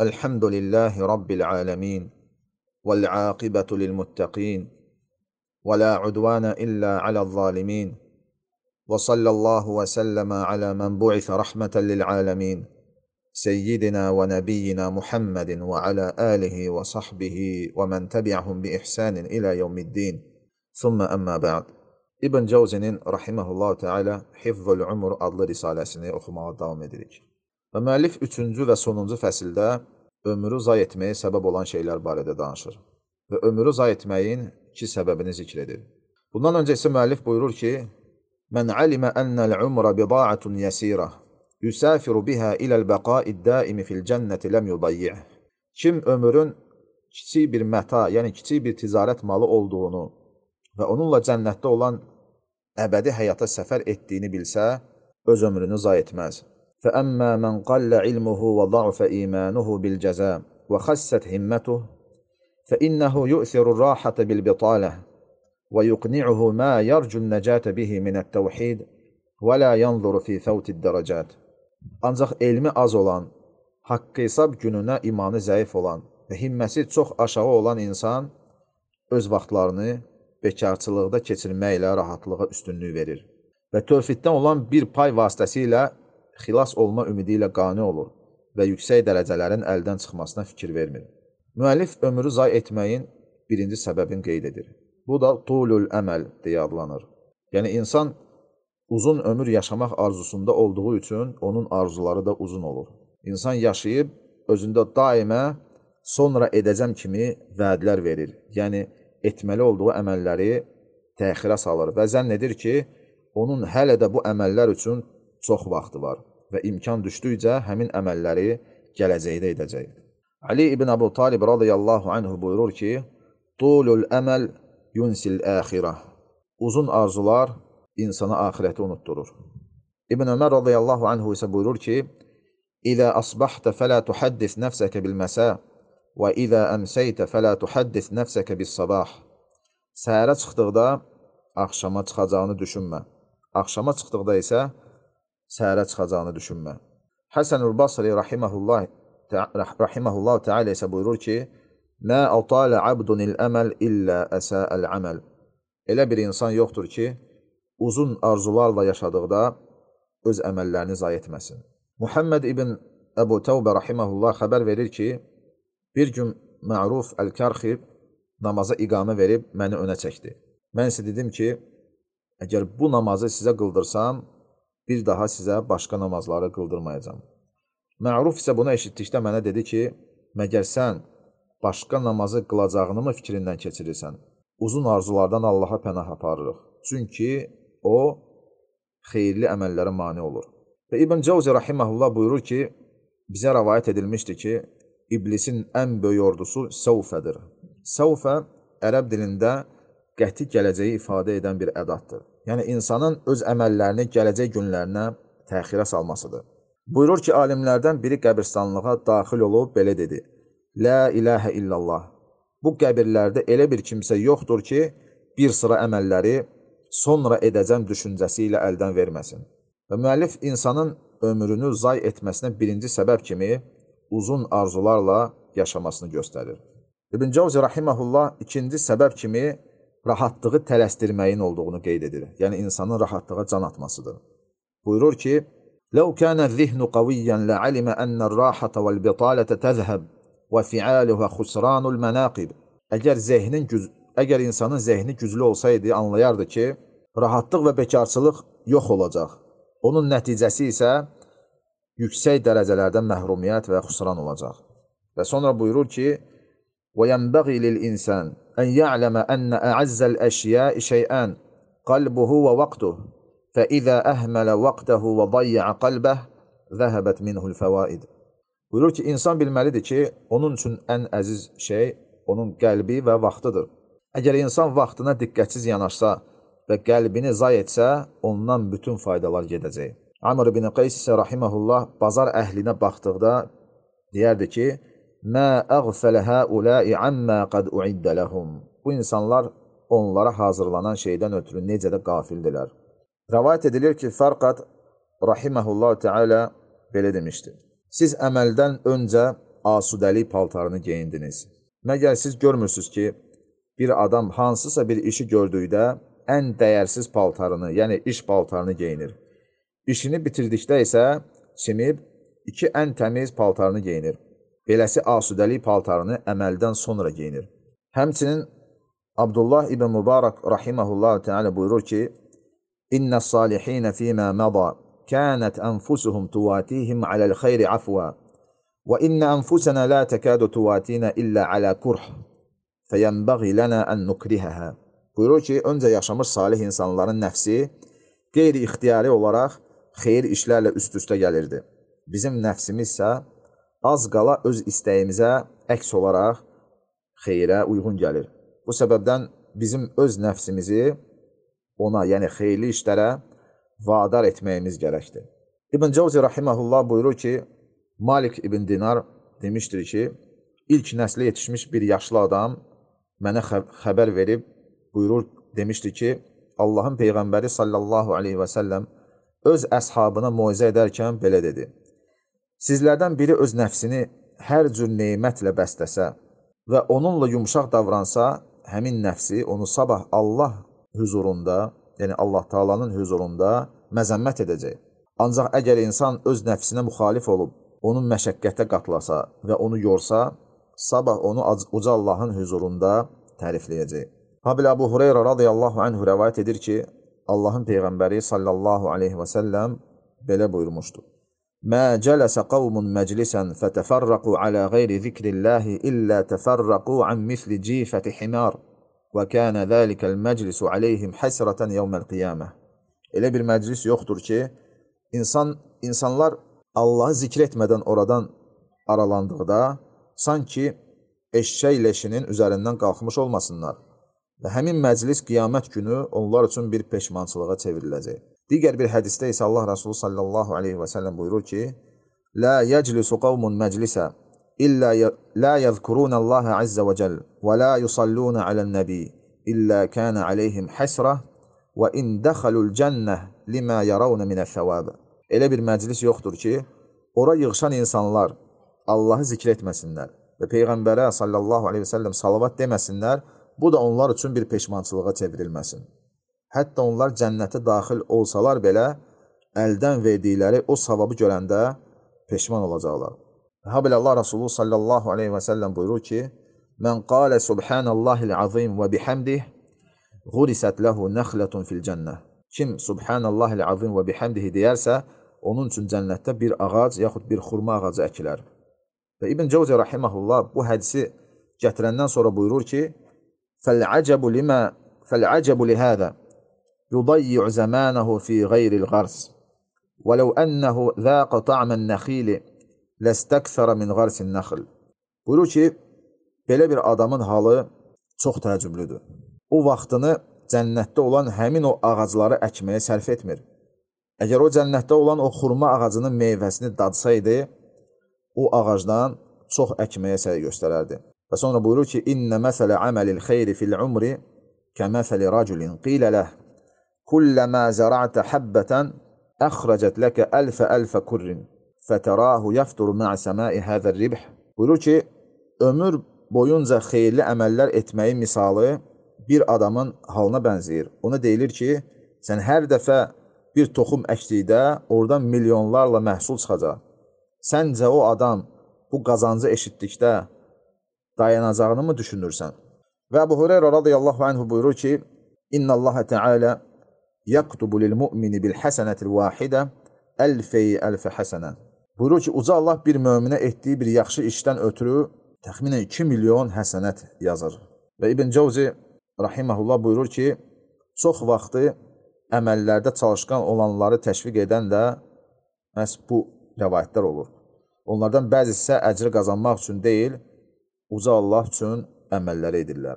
الحمد لله رب العالمين والعاقبة للمتقين ولا عدوان إلا على الظالمين وصلى الله وسلم على من بعث رحمة للعالمين سيدنا ونبينا محمد وعلى آله وصحبه ومن تبعهم بإحسان إلى يوم الدين ثم أما بعد İbn الله تعالى حفظ العمر أضل رسالة سنة okumaya devam edirik. Və müəllif 3-cü və sonuncu fəsildə ömrü zay etməyə səbəb olan şeylər barədə danışır və ömrü zay etməyin iki səbəbini zikr edir. Bundan öncə isə müəllif buyurur ki: "Mən alimə ennəl umra bida'atun yasira yusafiru biha ila'l baqa'id daimi fil cenneti lem yudayyih." Kim ömrün kiçik bir məta, yəni kiçik bir ticarət malı olduğunu və onunla cənnətdə olan əbədi həyata səfər etdiyini bilsə, öz ömrünü zay etməz. فأما من قل علمه وضعف إيمانه بالجزاء وخست همته فإنه يؤثر الراحة بالبطالة ويقنعه ما يرجو النجاة به من الtəvhid və la yanzuru fi fawtid dərəcət. Ancaq elmi az olan, haqqı hesab gününə imanı zəif olan və himməsi çox aşağı olan insan öz vaxtlarını bekarçılıqda keçirməklə rahatlığa üstünlük verir və tövfiddən olan bir pay vasitəsilə xilas olma ümidi ilə qane olur və yüksək dərəcələrin əldən çıxmasına fikir vermir. Müəllif ömrü zay etməyin birinci səbəbini qeyd edir. Bu da tulul əməl deyə adlanır. Yəni insan uzun ömür yaşamaq arzusunda olduğu üçün onun arzuları da uzun olur. İnsan yaşayıb özündə daimə sonra edəcəm kimi vədlər verir. Yəni etməli olduğu əməlləri təxirə salır və zənn edir ki, onun hələ də bu əməllər üçün çox vaxtı var və imkan düşdükcə həmin əməlləri gələcəkdə edəcək. Ali ibn Əbu Talib radiyallahu anhu buyurur ki, Tulul əməl yunsil əxirə. Uzun arzular insana axirəti unutdurur. İbn Ömər radiyallahu anhu isə buyurur ki, İlə asbahtə fələ tuhaddis nəfsəkə bilməsə və ilə əmsəytə fələ tuhaddis nəfsəkə bis sabah. Səhərə çıxdıqda axşama çıxacağını düşünmə. Axşama çıxdıqda isə səhərə çıxacağını düşünmə. Həsən-ül Basri rahimehullah rahimehullah təala isə buyurur ki: "Mə atala abdunil əməl illə əsəəl əməl." Elə bir insan yoxdur ki, uzun arzularla yaşadıqda öz əməllərini zayi etməsin. Muhammed ibn Əbu Təvbə rahimehullah xəbər verir ki, bir gün Məruf Əl-Kərxib namaza iqamə verib məni önə çəkdi. Mən isə dedim ki, əgər bu namazı sizə qıldırsam, bir daha sizə başqa namazları qıldırmayacam. Məruf isə bunu eşitdikdə mənə dedi ki, məgər sən başqa namazı qılacağını mı fikrindən keçirirsən? Uzun arzulardan Allaha pənah aparırıq. Çünki o, xeyirli əməllərə mani olur. Və İbn Cavzi rahiməhullah buyurur ki, bizə rəvayət edilmişdir ki, iblisin ən böyük ordusu səvfədir. Səvfə ərəb dilində qəti gələcəyi ifadə edən bir ədatdır yəni insanın öz əməllərini gələcək günlərinə təxirə salmasıdır. Buyurur ki, alimlərdən biri qəbirstanlığa daxil olub belə dedi. Lə iləhə illallah. Bu qəbirlərdə elə bir kimsə yoxdur ki, bir sıra əməlləri sonra edəcəm düşüncəsi ilə əldən verməsin. Və müəllif insanın ömrünü zay etməsinə birinci səbəb kimi uzun arzularla yaşamasını göstərir. İbn Cavzi Rahiməhullah ikinci səbəb kimi rahatlığı tələsdirməyin olduğunu qeyd edir. Yəni insanın rahatlığa can atmasıdır. Buyurur ki: "Lau kana zihnu qawiyan la alima anna ar-rahata wal bitalata tazhab wa fi'aluha khusranul manaqib." Əgər zehnin güc əgər insanın zehni güclü olsaydı, anlayardı ki, rahatlıq və bekarçılıq yox olacaq. Onun nəticəsi isə yüksək dərəcələrdən məhrumiyyət və xüsran olacaq. Və sonra buyurur ki: "Və yenbəği lil-insan أن يعلم أن أعز الأشياء شيئان قلبه ووقته فإذا أهمل وقته وضيع قلبه ذهبت منه الفوائد Buyurur ki, insan bilməlidir ki, onun üçün ən əziz şey onun qəlbi və vaxtıdır. Əgər insan vaxtına diqqətsiz yanaşsa və qəlbini zay etsə, ondan bütün faydalar gedəcək. Amr ibn Qays isə rahiməhullah bazar əhlinə baxdıqda deyərdi ki, Mə əğfələ həuləi əmmə qəd uiddə ləhum. Bu insanlar onlara hazırlanan şeydən ötürü necə də qafildirlər. Rəvayət edilir ki, Fərqat rahiməhullahu teala belə demişdi. Siz əməldən öncə asudəli paltarını geyindiniz. Məgər siz görmürsünüz ki, bir adam hansısa bir işi gördükdə ən dəyərsiz paltarını, yəni iş paltarını geyinir. İşini bitirdikdə isə çimib iki ən təmiz paltarını geyinir. Beləsi asudəlik paltarını əməldən sonra geyinir. Həmçinin Abdullah ibn Mübarək rahimehullah təala buyurur ki: "İnne salihin fima mada kanat anfusuhum tuwatihim alal khayri afwa ve inne anfusana la takadu tuwatina illa ala kurh feyenbaghi lana an nukrihaha." Buyurur ki, öncə yaşamış salih insanların nəfsi qeyri-ixtiyari olaraq xeyir işlərlə üst-üstə gəlirdi. Bizim nəfsimiz isə az qala öz istəyimizə əks olaraq xeyrə uyğun gəlir. Bu səbəbdən bizim öz nəfsimizi ona, yəni xeyirli işlərə vadar etməyimiz gərəkdir. İbn Cavzi rahimehullah buyurur ki, Malik ibn Dinar demişdir ki, ilk nəslə yetişmiş bir yaşlı adam mənə xəbər verib buyurur demişdi ki, Allahın peyğəmbəri sallallahu alayhi və sallam öz əshabına moizə edərkən belə dedi: Sizlərdən biri öz nəfsini hər cür neymətlə bəstəsə və onunla yumşaq davransa, həmin nəfsi onu sabah Allah huzurunda, yəni Allah Taala'nın huzurunda məzəmmət edəcək. Ancaq əgər insan öz nəfsinə müxalif olub, onu məşəqqətə qatlasa və onu yorsa, sabah onu uca Allahın huzurunda tərifləyəcək. Habil Abu Hureyra radiyallahu anhu rəvayət edir ki, Allahın Peyğəmbəri sallallahu aleyhi və səlləm belə buyurmuşdur. مَا جَلَسَ قَوْمٌ مَجْلِسًا فَتَفَرَّقُوا عَلَى غَيْرِ ذِكْرِ اللّٰهِ إِلَّا تَفَرَّقُوا عَنْ مِثْلِ جِيفَةِ حِمَارٍ وَكَانَ ذَٰلِكَ الْمَجْلِسُ عَلَيْهِمْ حَسْرَةً يَوْمَ الْقِيَامَةِ Elə bir məclis yoxdur ki, insan, insanlar Allahı zikr etmədən oradan aralandıqda, sanki eşşək leşinin üzərindən qalxmış olmasınlar və həmin məclis qiyamət günü onlar üçün bir peşmançılığa çevriləcək. Digər bir hədisdə isə Allah Rasulü sallallahu aleyhi və səlləm buyurur ki, Lə yəclisu qavmun məclisə illə lə yəzkurun Allahə əzzə və cəl və lə yusalluna aləl nəbi illə kənə aleyhim həsrə və in dəxəlul cənnə limə yaravna minə səvəb. Elə bir məclis yoxdur ki, ora yığışan insanlar Allahı zikr etməsinlər və Peyğəmbərə sallallahu aleyhi və səlləm salavat deməsinlər, bu da onlar üçün bir peşmançılığa çevrilməsin. Hətta onlar cənnətə daxil olsalar belə, əldən verdikləri o savabı görəndə peşman olacaqlar. Ha belə Allah Rasulü sallallahu aleyhi və səlləm buyurur ki, Mən qalə subhanallahil azim və bihamdih, qurisət ləhu nəxlətun fil cənnə. Kim subhanallahil azim və bihamdihi deyərsə, onun üçün cənnətdə bir ağac yaxud bir xurma ağacı əkilər. Və İbn Cəvzi rahimehullah bu hədisi gətirəndən sonra buyurur ki: "Fəl-əcəbu limə fəl-əcəbu lihada" يضيع زمانه في غير الغرس ولو أنه ذاق طعم النخيل ləstəkfərə min qarsin nəxil. Buyurur ki, belə bir adamın halı çox təəccüblüdür. O vaxtını cənnətdə olan həmin o ağacları əkməyə sərf etmir. Əgər o cənnətdə olan o xurma ağacının meyvəsini dadsaydı, o ağacdan çox əkməyə səy göstərərdi. Və sonra buyurur ki, İnnə məsələ əməlil xeyri fil umri kəməsəli raculin qilələh kulləmə zəra'tə həbbətən əxrəcət ləkə əlfə əlfə kurrin fətərahu yəfturu mə'ə səmai həzər ribh. Buyurur ki, ömür boyunca xeyirli əməllər etməyi misalı bir adamın halına bənzəyir. Ona deyilir ki, sən hər dəfə bir toxum əkdikdə oradan milyonlarla məhsul çıxacaq. Səncə o adam bu qazancı eşitdikdə dayanacağını mı düşünürsən? Və Əbu Hüreyrə radiyallahu anhu buyurur ki, İnnə Allah Teala Yaktubu lil mu'mini bil həsənətil vahidə əlfeyi əlfə həsənə. Buyurur ki, Uca Allah bir möminə etdiyi bir yaxşı işdən ötürü təxminən 2 milyon həsənət yazır. Və İbn Cavzi rahiməhullah buyurur ki, çox vaxtı əməllərdə çalışqan olanları təşviq edən də məhz bu rəvayətlər olur. Onlardan bəzisi əcri qazanmaq üçün deyil, uca Allah üçün əməlləri edirlər.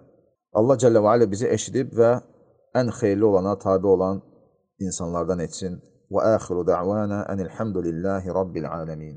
Allah Cəllə və Alə bizi eşidib və ən xeyirli olana tabi olan insanlardan etsin. Və əxiru da'vana enilhamdülillahi rabbil aləmin.